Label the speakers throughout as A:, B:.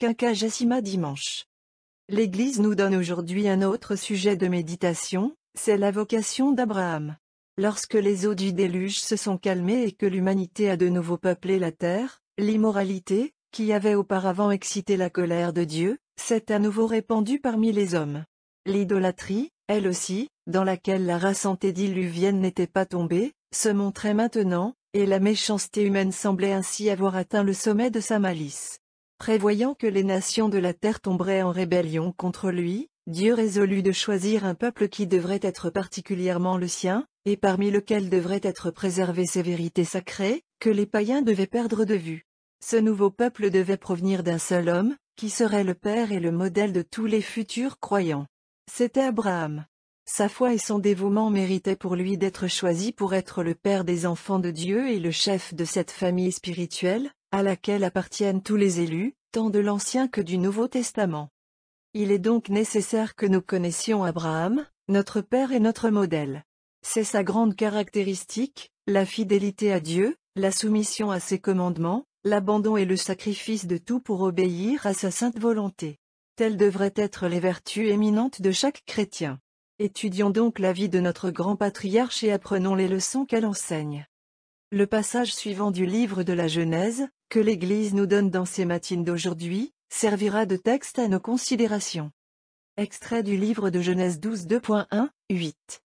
A: Kaka dimanche. L'Église nous donne aujourd'hui un autre sujet de méditation, c'est la vocation d'Abraham. Lorsque les eaux du déluge se sont calmées et que l'humanité a de nouveau peuplé la terre, l'immoralité, qui avait auparavant excité la colère de Dieu, s'est à nouveau répandue parmi les hommes. L'idolâtrie, elle aussi, dans laquelle la race antédiluvienne n'était pas tombée, se montrait maintenant, et la méchanceté humaine semblait ainsi avoir atteint le sommet de sa malice. Prévoyant que les nations de la terre tomberaient en rébellion contre lui, Dieu résolut de choisir un peuple qui devrait être particulièrement le sien, et parmi lequel devraient être préservées ses vérités sacrées, que les païens devaient perdre de vue. Ce nouveau peuple devait provenir d'un seul homme, qui serait le père et le modèle de tous les futurs croyants. C'était Abraham. Sa foi et son dévouement méritaient pour lui d'être choisi pour être le père des enfants de Dieu et le chef de cette famille spirituelle, à laquelle appartiennent tous les élus, tant de l'Ancien que du Nouveau Testament. Il est donc nécessaire que nous connaissions Abraham, notre Père et notre modèle. C'est sa grande caractéristique, la fidélité à Dieu, la soumission à ses commandements, l'abandon et le sacrifice de tout pour obéir à sa sainte volonté. Telles devraient être les vertus éminentes de chaque chrétien. Étudions donc la vie de notre grand patriarche et apprenons les leçons qu'elle enseigne. Le passage suivant du livre de la Genèse, que l'Église nous donne dans ces matines d'aujourd'hui, servira de texte à nos considérations. Extrait du livre de Genèse 12 2.1, 8.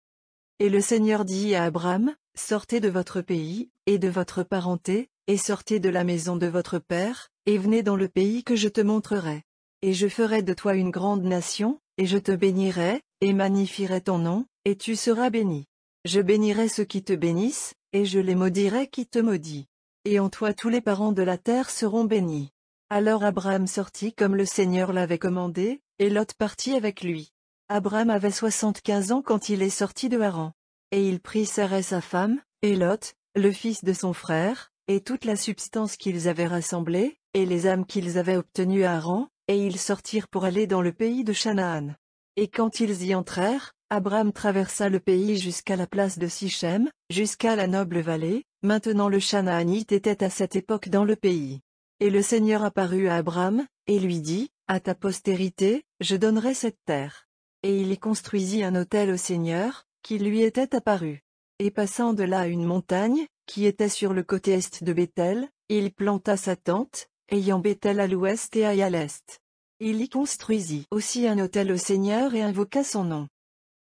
A: Et le Seigneur dit à Abraham, Sortez de votre pays, et de votre parenté, et sortez de la maison de votre père, et venez dans le pays que je te montrerai. Et je ferai de toi une grande nation, et je te bénirai, et magnifierai ton nom, et tu seras béni. Je bénirai ceux qui te bénissent, et je les maudirai qui te maudit. Et en toi tous les parents de la terre seront bénis. Alors Abraham sortit comme le Seigneur l'avait commandé, et Lot partit avec lui. Abraham avait soixante-quinze ans quand il est sorti de Haran. Et il prit Sarah sa femme, et Lot, le fils de son frère, et toute la substance qu'ils avaient rassemblée, et les âmes qu'ils avaient obtenues à Haran, et ils sortirent pour aller dans le pays de Chanaan. Et quand ils y entrèrent, Abraham traversa le pays jusqu'à la place de Sichem, jusqu'à la noble vallée, maintenant le Chanaanite était à cette époque dans le pays. Et le Seigneur apparut à Abraham, et lui dit, « À ta postérité, je donnerai cette terre. » Et il y construisit un hôtel au Seigneur, qui lui était apparu. Et passant de là à une montagne, qui était sur le côté est de Bethel, il planta sa tente, ayant Bethel à l'ouest et à l'est. Il y construisit aussi un hôtel au Seigneur et invoqua son nom.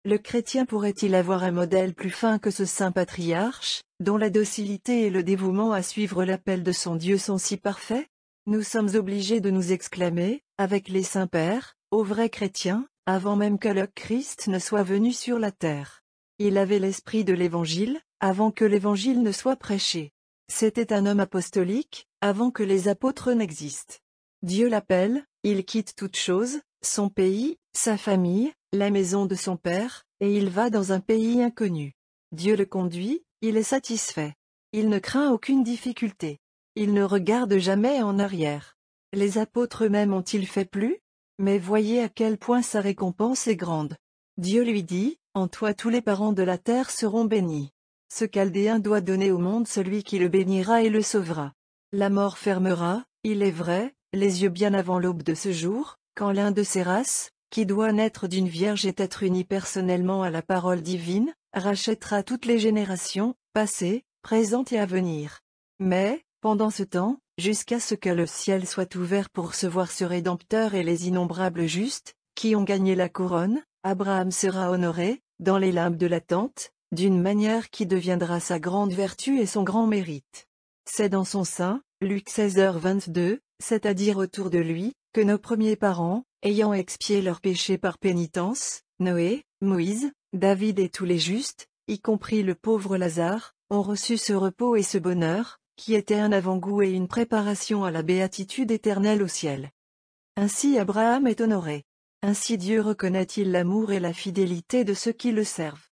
A: Le chrétien pourrait-il avoir un modèle plus fin que ce saint patriarche, dont la docilité et le dévouement à suivre l'appel de son Dieu sont si parfaits Nous sommes obligés de nous exclamer, avec les saints pères, aux vrais chrétiens, avant même que le Christ ne soit venu sur la terre. Il avait l'esprit de l'Évangile, avant que l'Évangile ne soit prêché. C'était un homme apostolique, avant que les apôtres n'existent. Dieu l'appelle, il quitte toute chose, son pays, sa famille, la maison de son père, et il va dans un pays inconnu. Dieu le conduit, il est satisfait. Il ne craint aucune difficulté. Il ne regarde jamais en arrière. Les apôtres eux-mêmes ont-ils fait plus Mais voyez à quel point sa récompense est grande. Dieu lui dit, En toi tous les parents de la terre seront bénis. Ce Chaldéen doit donner au monde celui qui le bénira et le sauvera. La mort fermera, il est vrai, les yeux bien avant l'aube de ce jour, quand l'un de ses races, qui doit naître d'une vierge et être unie personnellement à la parole divine, rachètera toutes les générations, passées, présentes et à venir. Mais, pendant ce temps, jusqu'à ce que le ciel soit ouvert pour recevoir ce Rédempteur et les innombrables justes, qui ont gagné la couronne, Abraham sera honoré, dans les limbes de l'attente, d'une manière qui deviendra sa grande vertu et son grand mérite. C'est dans son sein, Luc 16h22, c'est-à-dire autour de lui, que nos premiers parents, ayant expié leurs péchés par pénitence, Noé, Moïse, David et tous les justes, y compris le pauvre Lazare, ont reçu ce repos et ce bonheur, qui était un avant-goût et une préparation à la béatitude éternelle au ciel. Ainsi Abraham est honoré. Ainsi Dieu reconnaît-il l'amour et la fidélité de ceux qui le servent.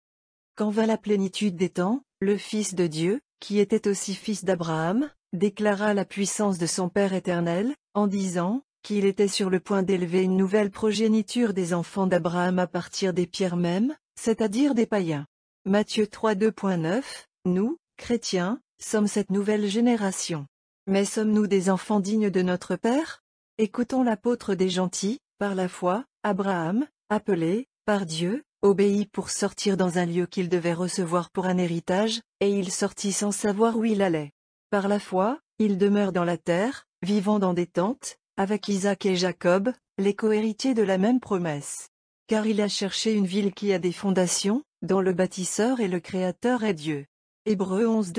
A: Quand vint la plénitude des temps, le Fils de Dieu, qui était aussi fils d'Abraham, déclara la puissance de son Père éternel, en disant, qu'il était sur le point d'élever une nouvelle progéniture des enfants d'Abraham à partir des pierres mêmes, c'est-à-dire des païens. Matthieu 3 2.9, nous, chrétiens, sommes cette nouvelle génération. Mais sommes-nous des enfants dignes de notre Père Écoutons l'apôtre des gentils, par la foi, Abraham, appelé, par Dieu, obéit pour sortir dans un lieu qu'il devait recevoir pour un héritage, et il sortit sans savoir où il allait. Par la foi, il demeure dans la terre, vivant dans des tentes, avec Isaac et Jacob, les cohéritiers de la même promesse. Car il a cherché une ville qui a des fondations, dont le bâtisseur et le créateur est Dieu. Hébreu 11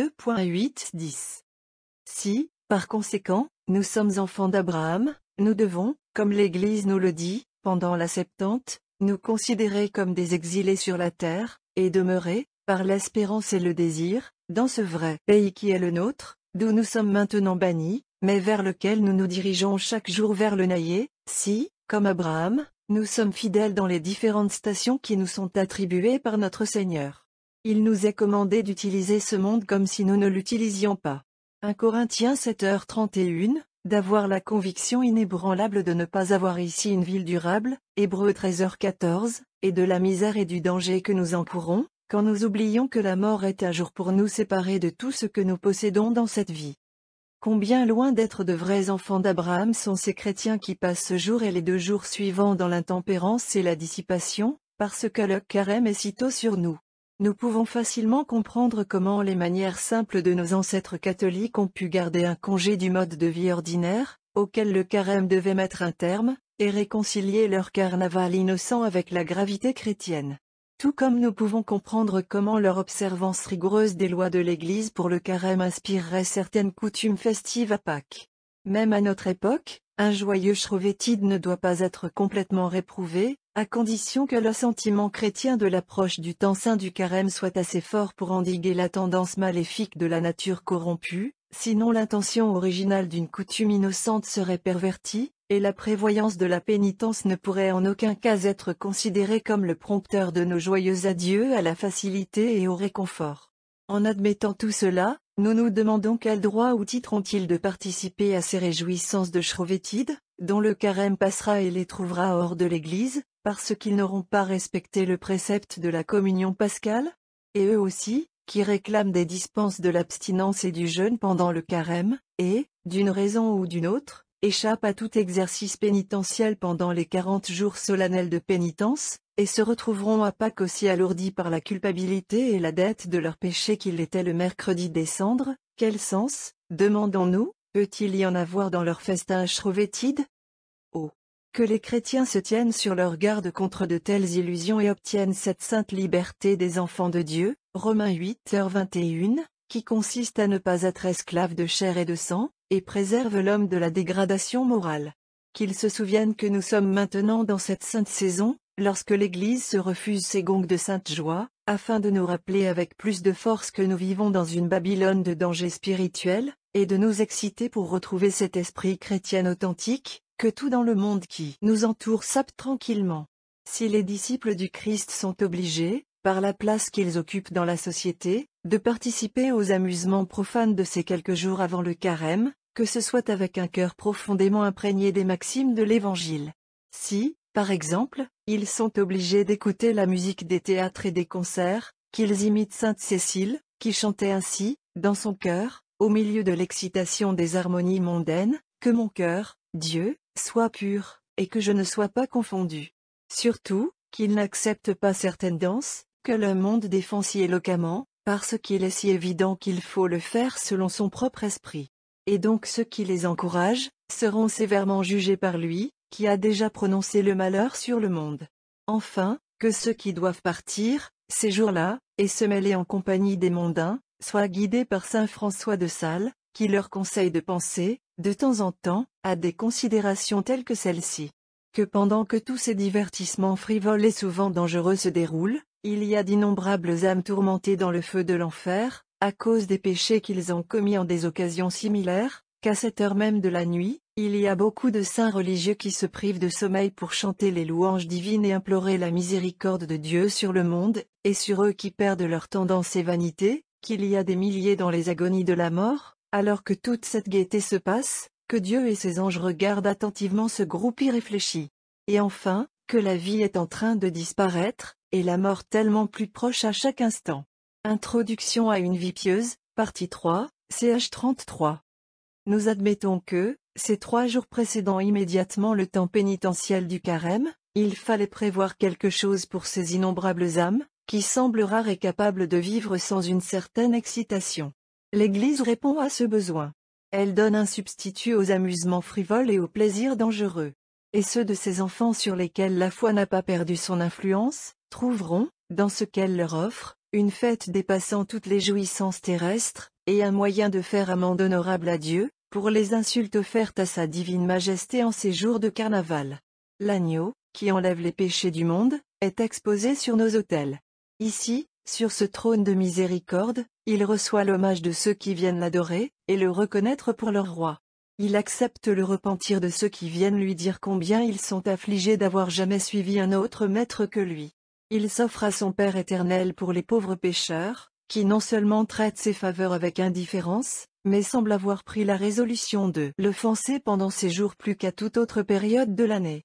A: Si, par conséquent, nous sommes enfants d'Abraham, nous devons, comme l'Église nous le dit, pendant la Septante, nous considérer comme des exilés sur la terre, et demeurer, par l'espérance et le désir, dans ce vrai pays qui est le nôtre, d'où nous sommes maintenant bannis, mais vers lequel nous nous dirigeons chaque jour vers le Naïé, si, comme Abraham, nous sommes fidèles dans les différentes stations qui nous sont attribuées par notre Seigneur. Il nous est commandé d'utiliser ce monde comme si nous ne l'utilisions pas. 1 Corinthiens 7h31, d'avoir la conviction inébranlable de ne pas avoir ici une ville durable, Hébreu 13h14, et de la misère et du danger que nous encourons, quand nous oublions que la mort est à jour pour nous séparer de tout ce que nous possédons dans cette vie. Combien loin d'être de vrais enfants d'Abraham sont ces chrétiens qui passent ce jour et les deux jours suivants dans l'intempérance et la dissipation, parce que le carême est si tôt sur nous. Nous pouvons facilement comprendre comment les manières simples de nos ancêtres catholiques ont pu garder un congé du mode de vie ordinaire, auquel le carême devait mettre un terme, et réconcilier leur carnaval innocent avec la gravité chrétienne. Tout comme nous pouvons comprendre comment leur observance rigoureuse des lois de l'Église pour le carême inspirerait certaines coutumes festives à Pâques. Même à notre époque, un joyeux Shrovetide ne doit pas être complètement réprouvé, à condition que le sentiment chrétien de l'approche du temps saint du carême soit assez fort pour endiguer la tendance maléfique de la nature corrompue, sinon l'intention originale d'une coutume innocente serait pervertie, et la prévoyance de la pénitence ne pourrait en aucun cas être considérée comme le prompteur de nos joyeux adieux à la facilité et au réconfort. En admettant tout cela, nous nous demandons quel droit ou titre ont-ils de participer à ces réjouissances de chrovétide dont le carême passera et les trouvera hors de l'Église, parce qu'ils n'auront pas respecté le précepte de la communion pascale Et eux aussi, qui réclament des dispenses de l'abstinence et du jeûne pendant le carême, et, d'une raison ou d'une autre, échappent à tout exercice pénitentiel pendant les quarante jours solennels de pénitence, et se retrouveront à Pâques aussi alourdis par la culpabilité et la dette de leurs péchés qu'ils l'étaient le mercredi des cendres, quel sens, demandons-nous, peut-il y en avoir dans leur festin chrovétide Oh Que les chrétiens se tiennent sur leur garde contre de telles illusions et obtiennent cette sainte liberté des enfants de Dieu, Romains 8h21, qui consiste à ne pas être esclave de chair et de sang, et préserve l'homme de la dégradation morale. Qu'ils se souviennent que nous sommes maintenant dans cette sainte saison, lorsque l'Église se refuse ses gongs de sainte joie, afin de nous rappeler avec plus de force que nous vivons dans une Babylone de danger spirituel, et de nous exciter pour retrouver cet esprit chrétien authentique, que tout dans le monde qui nous entoure sape tranquillement. Si les disciples du Christ sont obligés, par la place qu'ils occupent dans la société, de participer aux amusements profanes de ces quelques jours avant le carême, que ce soit avec un cœur profondément imprégné des maximes de l'Évangile. Si, par exemple, ils sont obligés d'écouter la musique des théâtres et des concerts, qu'ils imitent Sainte Cécile, qui chantait ainsi, dans son cœur, au milieu de l'excitation des harmonies mondaines, que mon cœur, Dieu, soit pur, et que je ne sois pas confondu. Surtout, qu'ils n'acceptent pas certaines danses, que le monde défend si éloquemment, parce qu'il est si évident qu'il faut le faire selon son propre esprit. Et donc ceux qui les encouragent, seront sévèrement jugés par lui, qui a déjà prononcé le malheur sur le monde. Enfin, que ceux qui doivent partir, ces jours-là, et se mêler en compagnie des mondains, soient guidés par saint François de Sales, qui leur conseille de penser, de temps en temps, à des considérations telles que celles ci Que pendant que tous ces divertissements frivoles et souvent dangereux se déroulent, il y a d'innombrables âmes tourmentées dans le feu de l'enfer, à cause des péchés qu'ils ont commis en des occasions similaires, qu'à cette heure même de la nuit, il y a beaucoup de saints religieux qui se privent de sommeil pour chanter les louanges divines et implorer la miséricorde de Dieu sur le monde, et sur eux qui perdent leur tendance et vanité, qu'il y a des milliers dans les agonies de la mort, alors que toute cette gaieté se passe, que Dieu et ses anges regardent attentivement ce groupe irréfléchi. Et enfin, que la vie est en train de disparaître, et la mort tellement plus proche à chaque instant. Introduction à une vie pieuse, partie 3, ch 33. Nous admettons que, ces trois jours précédant immédiatement le temps pénitentiel du carême, il fallait prévoir quelque chose pour ces innombrables âmes, qui semblent rares et capables de vivre sans une certaine excitation. L'Église répond à ce besoin. Elle donne un substitut aux amusements frivoles et aux plaisirs dangereux. Et ceux de ces enfants sur lesquels la foi n'a pas perdu son influence, trouveront, dans ce qu'elle leur offre, une fête dépassant toutes les jouissances terrestres, et un moyen de faire amende honorable à Dieu, pour les insultes offertes à sa divine majesté en ces jours de carnaval. L'agneau, qui enlève les péchés du monde, est exposé sur nos autels. Ici, sur ce trône de miséricorde, il reçoit l'hommage de ceux qui viennent l'adorer, et le reconnaître pour leur roi. Il accepte le repentir de ceux qui viennent lui dire combien ils sont affligés d'avoir jamais suivi un autre maître que lui. Il s'offre à son Père éternel pour les pauvres pécheurs, qui non seulement traite ses faveurs avec indifférence, mais semble avoir pris la résolution de l'offenser pendant ses jours plus qu'à toute autre période de l'année.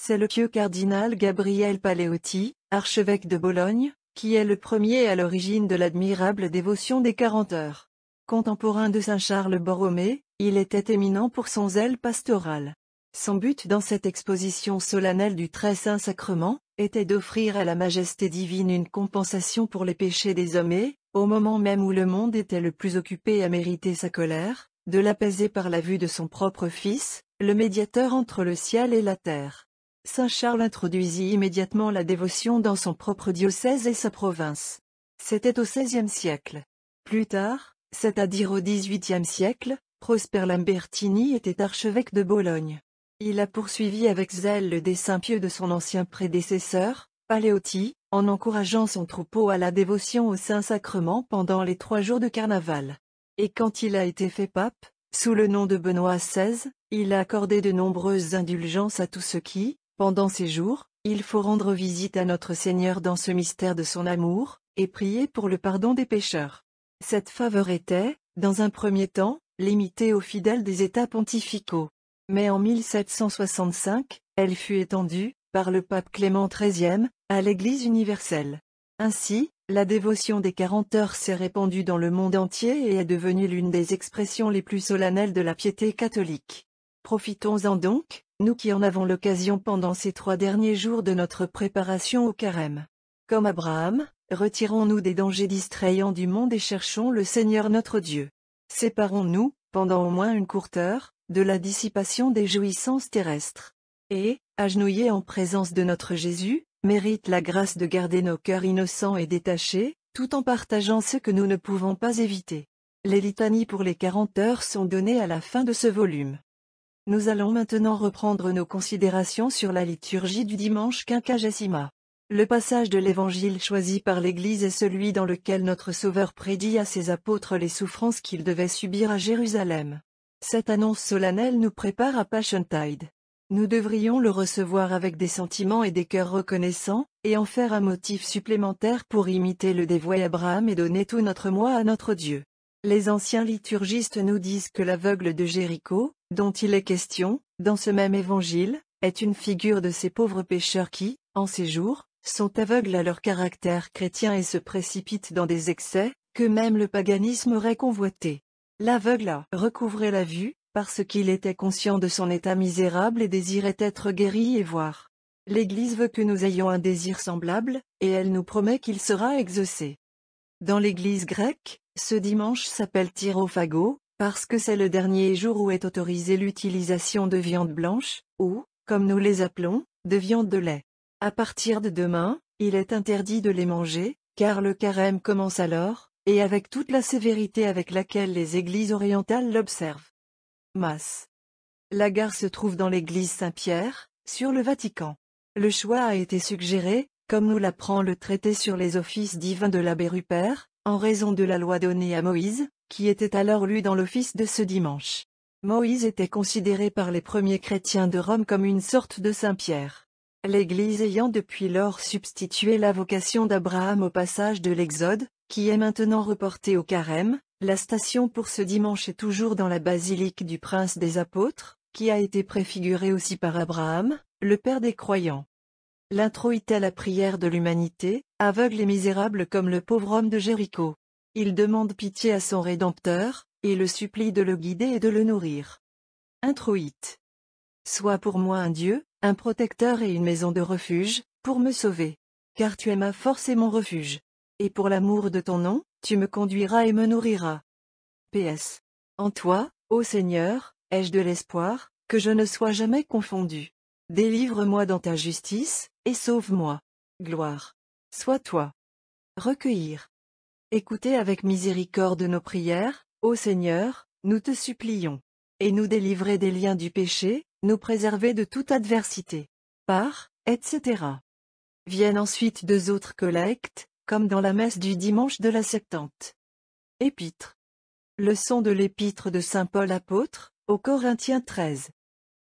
A: C'est le pieux cardinal Gabriel Paleotti, archevêque de Bologne, qui est le premier à l'origine de l'admirable dévotion des quarante heures. Contemporain de saint Charles Borromée, il était éminent pour son zèle pastoral. Son but dans cette exposition solennelle du très saint sacrement, était d'offrir à la majesté divine une compensation pour les péchés des hommes et, au moment même où le monde était le plus occupé à mériter sa colère, de l'apaiser par la vue de son propre Fils, le médiateur entre le ciel et la terre. Saint Charles introduisit immédiatement la dévotion dans son propre diocèse et sa province. C'était au XVIe siècle. Plus tard, c'est-à-dire au XVIIIe siècle, Prosper Lambertini était archevêque de Bologne. Il a poursuivi avec zèle le dessein pieux de son ancien prédécesseur, Paléotti, en encourageant son troupeau à la dévotion au Saint-Sacrement pendant les trois jours de carnaval. Et quand il a été fait pape, sous le nom de Benoît XVI, il a accordé de nombreuses indulgences à tous ceux qui, pendant ces jours, il faut rendre visite à notre Seigneur dans ce mystère de son amour, et prier pour le pardon des pécheurs. Cette faveur était, dans un premier temps, limitée aux fidèles des États pontificaux. Mais en 1765, elle fut étendue, par le pape Clément XIII, à l'Église universelle. Ainsi, la dévotion des 40 heures s'est répandue dans le monde entier et est devenue l'une des expressions les plus solennelles de la piété catholique. Profitons-en donc, nous qui en avons l'occasion pendant ces trois derniers jours de notre préparation au carême. Comme Abraham, retirons-nous des dangers distrayants du monde et cherchons le Seigneur notre Dieu. Séparons-nous, pendant au moins une courte heure, de la dissipation des jouissances terrestres. Et, agenouillés en présence de notre Jésus, mérite la grâce de garder nos cœurs innocents et détachés, tout en partageant ce que nous ne pouvons pas éviter. Les litanies pour les 40 heures sont données à la fin de ce volume. Nous allons maintenant reprendre nos considérations sur la liturgie du dimanche quinquagésima. Le passage de l'Évangile choisi par l'Église est celui dans lequel notre Sauveur prédit à ses apôtres les souffrances qu'il devait subir à Jérusalem. Cette annonce solennelle nous prépare à Passion Tide. Nous devrions le recevoir avec des sentiments et des cœurs reconnaissants, et en faire un motif supplémentaire pour imiter le dévoué Abraham et donner tout notre moi à notre Dieu. Les anciens liturgistes nous disent que l'aveugle de Jéricho, dont il est question, dans ce même évangile, est une figure de ces pauvres pécheurs qui, en ces jours, sont aveugles à leur caractère chrétien et se précipitent dans des excès, que même le paganisme aurait convoité. L'aveugle a recouvré la vue, parce qu'il était conscient de son état misérable et désirait être guéri et voir. L'Église veut que nous ayons un désir semblable, et elle nous promet qu'il sera exaucé. Dans l'Église grecque, ce dimanche s'appelle tyrophago, parce que c'est le dernier jour où est autorisée l'utilisation de viande blanche, ou, comme nous les appelons, de viande de lait. À partir de demain, il est interdit de les manger, car le carême commence alors, et avec toute la sévérité avec laquelle les églises orientales l'observent. Masse. La gare se trouve dans l'église Saint-Pierre, sur le Vatican. Le choix a été suggéré, comme nous l'apprend le traité sur les offices divins de l'abbé Rupert, en raison de la loi donnée à Moïse, qui était alors lue dans l'office de ce dimanche. Moïse était considéré par les premiers chrétiens de Rome comme une sorte de Saint-Pierre l'Église ayant depuis lors substitué la vocation d'Abraham au passage de l'Exode, qui est maintenant reportée au carême, la station pour ce dimanche est toujours dans la basilique du prince des apôtres, qui a été préfigurée aussi par Abraham, le père des croyants. L'introïte est la prière de l'humanité, aveugle et misérable comme le pauvre homme de Jéricho. Il demande pitié à son Rédempteur, et le supplie de le guider et de le nourrir. Introïte. Sois pour moi un Dieu, un protecteur et une maison de refuge, pour me sauver. Car tu es ma force et mon refuge. Et pour l'amour de ton nom, tu me conduiras et me nourriras. PS. En toi, ô Seigneur, ai-je de l'espoir, que je ne sois jamais confondu. Délivre-moi dans ta justice, et sauve-moi. Gloire. Sois toi. Recueillir. Écoutez avec miséricorde nos prières, ô Seigneur, nous te supplions. Et nous délivrer des liens du péché, nous préserver de toute adversité. Par, etc. Viennent ensuite deux autres collectes, comme dans la messe du dimanche de la Septante. Épître. Leçon de l'épître de Saint Paul apôtre, au Corinthiens 13.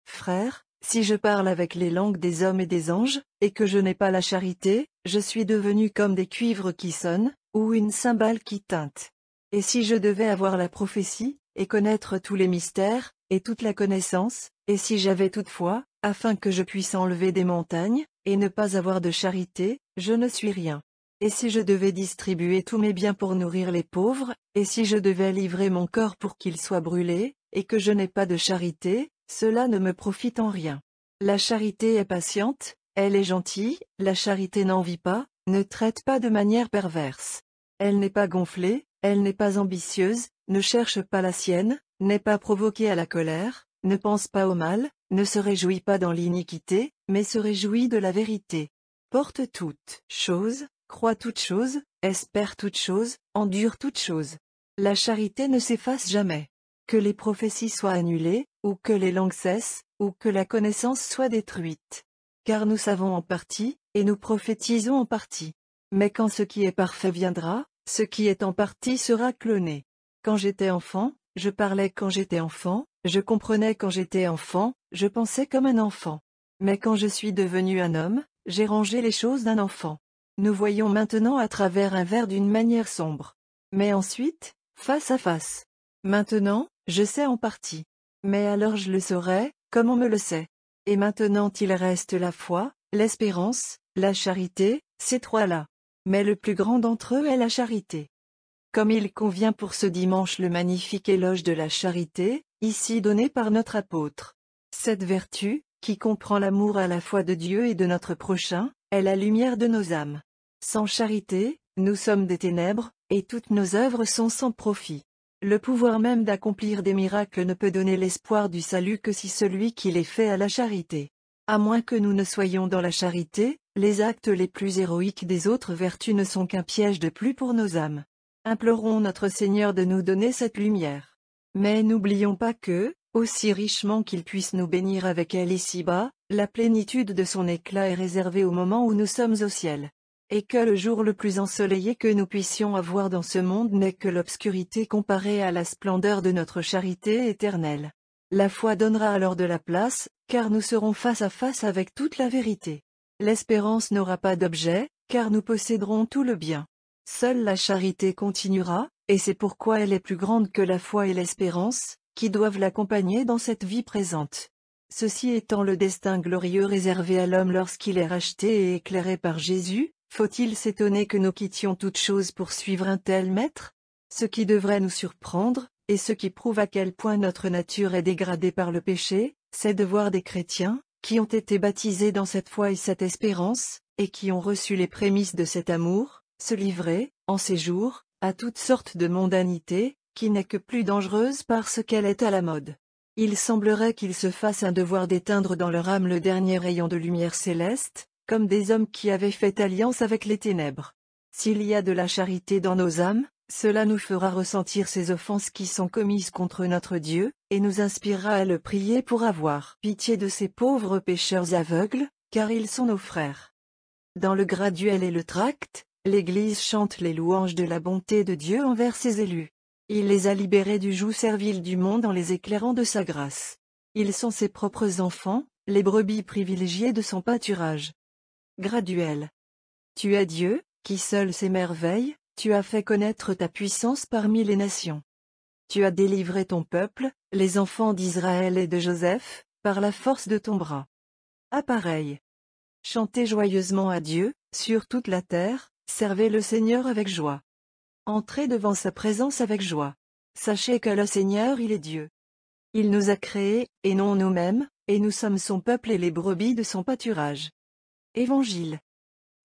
A: Frères, si je parle avec les langues des hommes et des anges, et que je n'ai pas la charité, je suis devenu comme des cuivres qui sonnent, ou une cymbale qui teinte. Et si je devais avoir la prophétie, et connaître tous les mystères, et toute la connaissance, et si j'avais toutefois, afin que je puisse enlever des montagnes, et ne pas avoir de charité, je ne suis rien. Et si je devais distribuer tous mes biens pour nourrir les pauvres, et si je devais livrer mon corps pour qu'il soit brûlé, et que je n'ai pas de charité, cela ne me profite en rien. La charité est patiente, elle est gentille, la charité n'envie pas, ne traite pas de manière perverse. Elle n'est pas gonflée, elle n'est pas ambitieuse, ne cherche pas la sienne, n'est pas provoquée à la colère, ne pense pas au mal, ne se réjouit pas dans l'iniquité, mais se réjouit de la vérité. Porte toute chose, crois toute chose, espère toute chose, endure toute chose. La charité ne s'efface jamais. Que les prophéties soient annulées, ou que les langues cessent, ou que la connaissance soit détruite. Car nous savons en partie, et nous prophétisons en partie. Mais quand ce qui est parfait viendra, ce qui est en partie sera cloné. Quand j'étais enfant, je parlais quand j'étais enfant, je comprenais quand j'étais enfant, je pensais comme un enfant. Mais quand je suis devenu un homme, j'ai rangé les choses d'un enfant. Nous voyons maintenant à travers un verre d'une manière sombre. Mais ensuite, face à face. Maintenant, je sais en partie. Mais alors je le saurai, comme on me le sait. Et maintenant il reste la foi, l'espérance, la charité, ces trois-là. Mais le plus grand d'entre eux est la charité. Comme il convient pour ce dimanche le magnifique éloge de la charité, ici donné par notre apôtre. Cette vertu, qui comprend l'amour à la fois de Dieu et de notre prochain, est la lumière de nos âmes. Sans charité, nous sommes des ténèbres, et toutes nos œuvres sont sans profit. Le pouvoir même d'accomplir des miracles ne peut donner l'espoir du salut que si celui qui les fait à la charité. À moins que nous ne soyons dans la charité, les actes les plus héroïques des autres vertus ne sont qu'un piège de plus pour nos âmes. Implorons notre Seigneur de nous donner cette lumière. Mais n'oublions pas que, aussi richement qu'il puisse nous bénir avec elle ici-bas, la plénitude de son éclat est réservée au moment où nous sommes au ciel. Et que le jour le plus ensoleillé que nous puissions avoir dans ce monde n'est que l'obscurité comparée à la splendeur de notre charité éternelle. La foi donnera alors de la place, car nous serons face à face avec toute la vérité. L'espérance n'aura pas d'objet, car nous posséderons tout le bien. Seule la charité continuera, et c'est pourquoi elle est plus grande que la foi et l'espérance, qui doivent l'accompagner dans cette vie présente. Ceci étant le destin glorieux réservé à l'homme lorsqu'il est racheté et éclairé par Jésus, faut-il s'étonner que nous quittions toutes choses pour suivre un tel maître Ce qui devrait nous surprendre, et ce qui prouve à quel point notre nature est dégradée par le péché, c'est de voir des chrétiens, qui ont été baptisés dans cette foi et cette espérance, et qui ont reçu les prémices de cet amour, se livrer, en ces jours, à toutes sortes de mondanité, qui n'est que plus dangereuse parce qu'elle est à la mode. Il semblerait qu'ils se fassent un devoir d'éteindre dans leur âme le dernier rayon de lumière céleste, comme des hommes qui avaient fait alliance avec les ténèbres. S'il y a de la charité dans nos âmes, cela nous fera ressentir ces offenses qui sont commises contre notre Dieu, et nous inspirera à le prier pour avoir pitié de ces pauvres pécheurs aveugles, car ils sont nos frères. Dans le graduel et le tract, L'Église chante les louanges de la bonté de Dieu envers ses élus. Il les a libérés du joug servile du monde en les éclairant de sa grâce. Ils sont ses propres enfants, les brebis privilégiées de son pâturage. Graduel. Tu es Dieu, qui seul s'émerveille, tu as fait connaître ta puissance parmi les nations. Tu as délivré ton peuple, les enfants d'Israël et de Joseph, par la force de ton bras. Appareil. Chantez joyeusement à Dieu, sur toute la terre, Servez le Seigneur avec joie. Entrez devant sa présence avec joie. Sachez que le Seigneur il est Dieu. Il nous a créés, et non nous-mêmes, et nous sommes son peuple et les brebis de son pâturage. Évangile.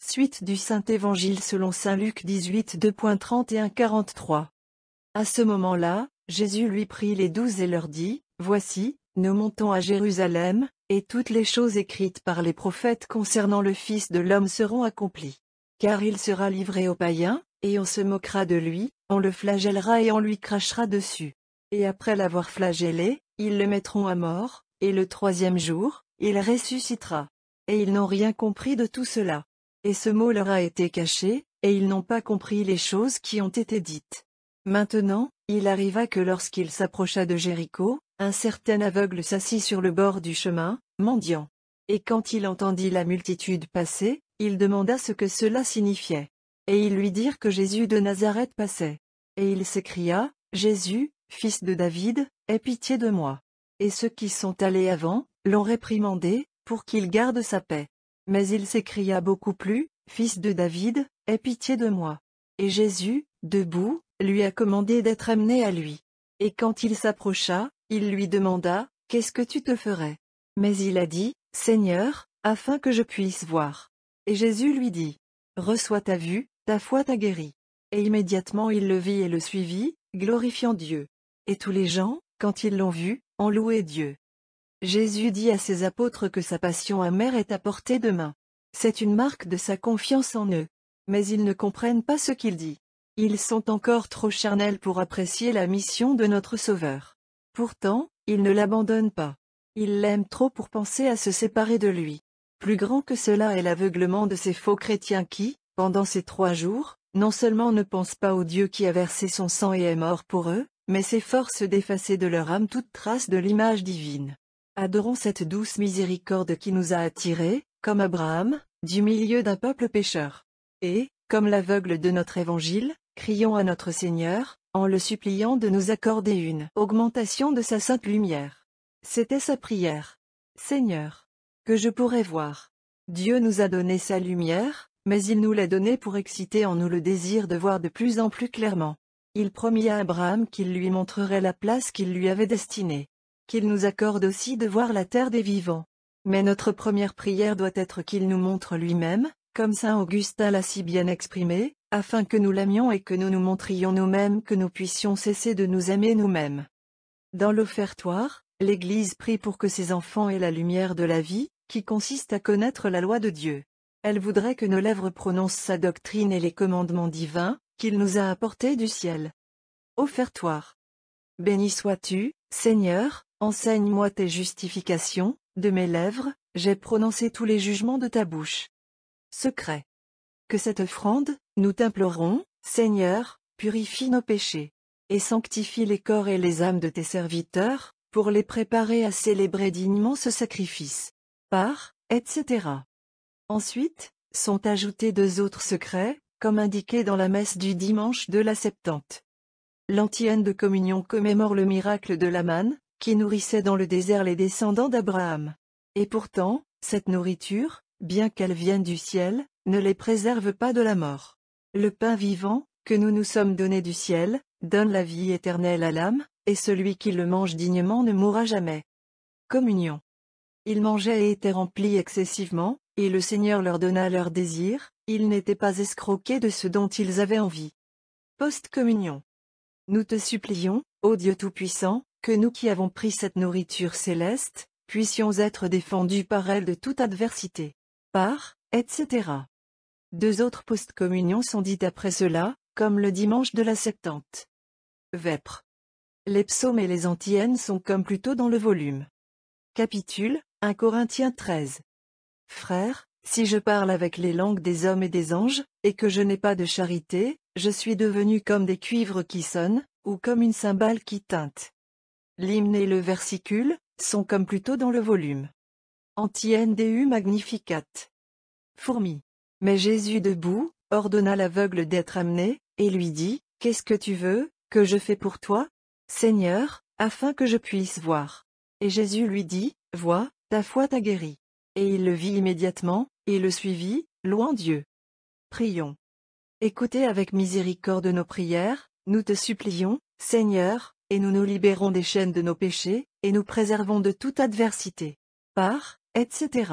A: Suite du Saint Évangile selon Saint Luc 18 À ce moment-là, Jésus lui prit les douze et leur dit, Voici, nous montons à Jérusalem, et toutes les choses écrites par les prophètes concernant le Fils de l'homme seront accomplies. Car il sera livré aux païens, et on se moquera de lui, on le flagellera et on lui crachera dessus. Et après l'avoir flagellé, ils le mettront à mort, et le troisième jour, il ressuscitera. Et ils n'ont rien compris de tout cela. Et ce mot leur a été caché, et ils n'ont pas compris les choses qui ont été dites. Maintenant, il arriva que lorsqu'il s'approcha de Jéricho, un certain aveugle s'assit sur le bord du chemin, mendiant. Et quand il entendit la multitude passer, il demanda ce que cela signifiait. Et ils lui dirent que Jésus de Nazareth passait. Et il s'écria, Jésus, fils de David, aie pitié de moi. Et ceux qui sont allés avant, l'ont réprimandé, pour qu'il garde sa paix. Mais il s'écria beaucoup plus, Fils de David, aie pitié de moi. Et Jésus, debout, lui a commandé d'être amené à lui. Et quand il s'approcha, il lui demanda, Qu'est-ce que tu te ferais Mais il a dit, Seigneur, afin que je puisse voir. Et Jésus lui dit, Reçois ta vue, ta foi t'a guéri. Et immédiatement il le vit et le suivit, glorifiant Dieu. Et tous les gens, quand ils l'ont vu, ont loué Dieu. Jésus dit à ses apôtres que sa passion amère est à portée de main. C'est une marque de sa confiance en eux. Mais ils ne comprennent pas ce qu'il dit. Ils sont encore trop charnels pour apprécier la mission de notre Sauveur. Pourtant, ils ne l'abandonnent pas. Ils l'aiment trop pour penser à se séparer de lui. Plus grand que cela est l'aveuglement de ces faux chrétiens qui, pendant ces trois jours, non seulement ne pensent pas au Dieu qui a versé son sang et est mort pour eux, mais s'efforcent d'effacer de leur âme toute trace de l'image divine. Adorons cette douce miséricorde qui nous a attirés, comme Abraham, du milieu d'un peuple pécheur. Et, comme l'aveugle de notre évangile, crions à notre Seigneur, en le suppliant de nous accorder une augmentation de sa sainte lumière. C'était sa prière. Seigneur, que je pourrais voir. Dieu nous a donné sa lumière, mais il nous l'a donnée pour exciter en nous le désir de voir de plus en plus clairement. Il promit à Abraham qu'il lui montrerait la place qu'il lui avait destinée. Qu'il nous accorde aussi de voir la terre des vivants. Mais notre première prière doit être qu'il nous montre lui-même, comme saint Augustin l'a si bien exprimé, afin que nous l'aimions et que nous nous montrions nous-mêmes que nous puissions cesser de nous aimer nous-mêmes. Dans l'offertoire, l'Église prie pour que ses enfants aient la lumière de la vie, qui consiste à connaître la loi de Dieu. Elle voudrait que nos lèvres prononcent sa doctrine et les commandements divins, qu'il nous a apportés du ciel. Offertoire. Béni sois-tu, Seigneur, enseigne-moi tes justifications, de mes lèvres, j'ai prononcé tous les jugements de ta bouche. Secret. Que cette offrande, nous t'implorons, Seigneur, purifie nos péchés. Et sanctifie les corps et les âmes de tes serviteurs, pour les préparer à célébrer dignement ce sacrifice par, etc. Ensuite, sont ajoutés deux autres secrets, comme indiqué dans la messe du dimanche de la Septante. L'antienne de communion commémore le miracle de la manne, qui nourrissait dans le désert les descendants d'Abraham. Et pourtant, cette nourriture, bien qu'elle vienne du ciel, ne les préserve pas de la mort. Le pain vivant, que nous nous sommes donné du ciel, donne la vie éternelle à l'âme, et celui qui le mange dignement ne mourra jamais. Communion ils mangeaient et étaient remplis excessivement, et le Seigneur leur donna leur désir, ils n'étaient pas escroqués de ce dont ils avaient envie. Post-communion. Nous te supplions, ô Dieu Tout-Puissant, que nous qui avons pris cette nourriture céleste, puissions être défendus par elle de toute adversité. Par, etc. Deux autres post-communions sont dites après cela, comme le dimanche de la Septante. Vêpres. Les psaumes et les antiennes sont comme plutôt dans le volume. Capitule, 1 Corinthiens 13. Frères, si je parle avec les langues des hommes et des anges, et que je n'ai pas de charité, je suis devenu comme des cuivres qui sonnent, ou comme une cymbale qui teinte. L'hymne et le versicule, sont comme plutôt dans le volume. Anti-NDU Magnificat. Fourmi. Mais Jésus debout, ordonna l'aveugle d'être amené, et lui dit, Qu'est-ce que tu veux, que je fais pour toi Seigneur, afin que je puisse voir. Et Jésus lui dit, Vois, ta foi t'a guéri. Et il le vit immédiatement, et le suivit, loin Dieu. Prions. Écoutez avec miséricorde nos prières, nous te supplions, Seigneur, et nous nous libérons des chaînes de nos péchés, et nous préservons de toute adversité. Par, etc.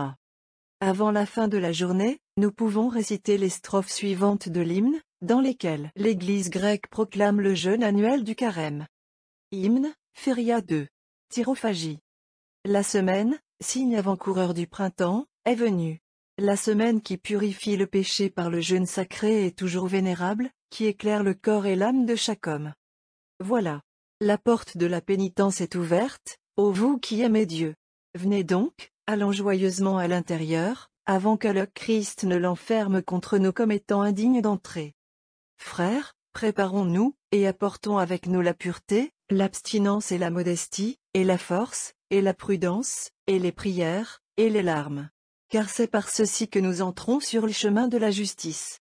A: Avant la fin de la journée, nous pouvons réciter les strophes suivantes de l'hymne, dans lesquelles l'Église grecque proclame le jeûne annuel du carême. Hymne, Feria 2. Tyrophagie. La semaine, signe avant-coureur du printemps, est venue. La semaine qui purifie le péché par le jeûne sacré est toujours vénérable, qui éclaire le corps et l'âme de chaque homme. Voilà. La porte de la pénitence est ouverte, ô vous qui aimez Dieu. Venez donc, allons joyeusement à l'intérieur, avant que le Christ ne l'enferme contre nous comme étant indigne d'entrer. Frères, préparons-nous, et apportons avec nous la pureté, l'abstinence et la modestie, et la force, et la prudence, et les prières, et les larmes. Car c'est par ceci que nous entrons sur le chemin de la justice.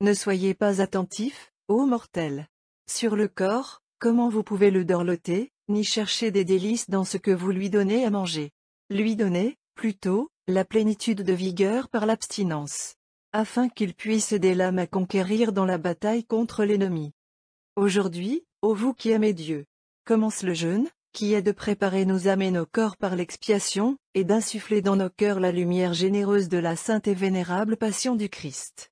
A: Ne soyez pas attentifs, ô mortels. Sur le corps, comment vous pouvez le dorloter, ni chercher des délices dans ce que vous lui donnez à manger. Lui donnez, plutôt, la plénitude de vigueur par l'abstinence. Afin qu'il puisse aider l'âme à conquérir dans la bataille contre l'ennemi. Aujourd'hui, ô vous qui aimez Dieu, commence le jeûne, qui est de préparer nos âmes et nos corps par l'expiation, et d'insuffler dans nos cœurs la lumière généreuse de la sainte et vénérable Passion du Christ.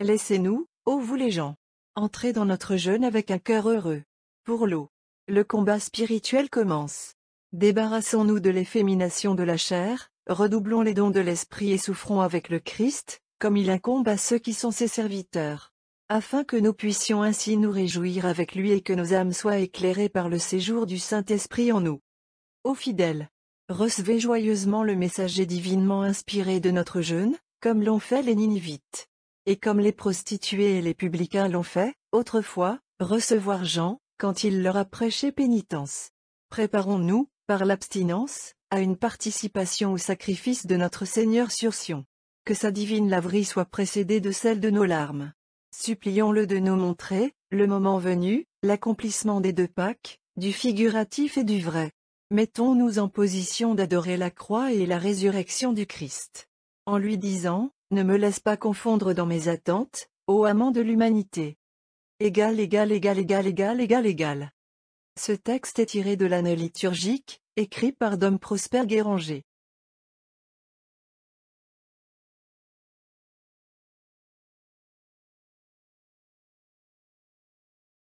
A: Laissez-nous, ô vous les gens, entrer dans notre jeûne avec un cœur heureux. Pour l'eau, le combat spirituel commence. Débarrassons-nous de l'effémination de la chair, redoublons les dons de l'esprit et souffrons avec le Christ, comme il incombe à ceux qui sont ses serviteurs afin que nous puissions ainsi nous réjouir avec lui et que nos âmes soient éclairées par le séjour du Saint-Esprit en nous. Ô fidèles, recevez joyeusement le messager divinement inspiré de notre jeûne, comme l'ont fait les Ninivites. Et comme les prostituées et les publicains l'ont fait, autrefois, recevoir Jean, quand il leur a prêché pénitence. Préparons-nous, par l'abstinence, à une participation au sacrifice de notre Seigneur sur Sion. Que sa divine laverie soit précédée de celle de nos larmes supplions-le de nous montrer, le moment venu, l'accomplissement des deux Pâques, du figuratif et du vrai. Mettons-nous en position d'adorer la croix et la résurrection du Christ. En lui disant, ne me laisse pas confondre dans mes attentes, ô amant de l'humanité. Égal, égal, égal, égal, égal, égal, égal. Ce texte est tiré de l'année liturgique, écrit par Dom Prosper Guéranger.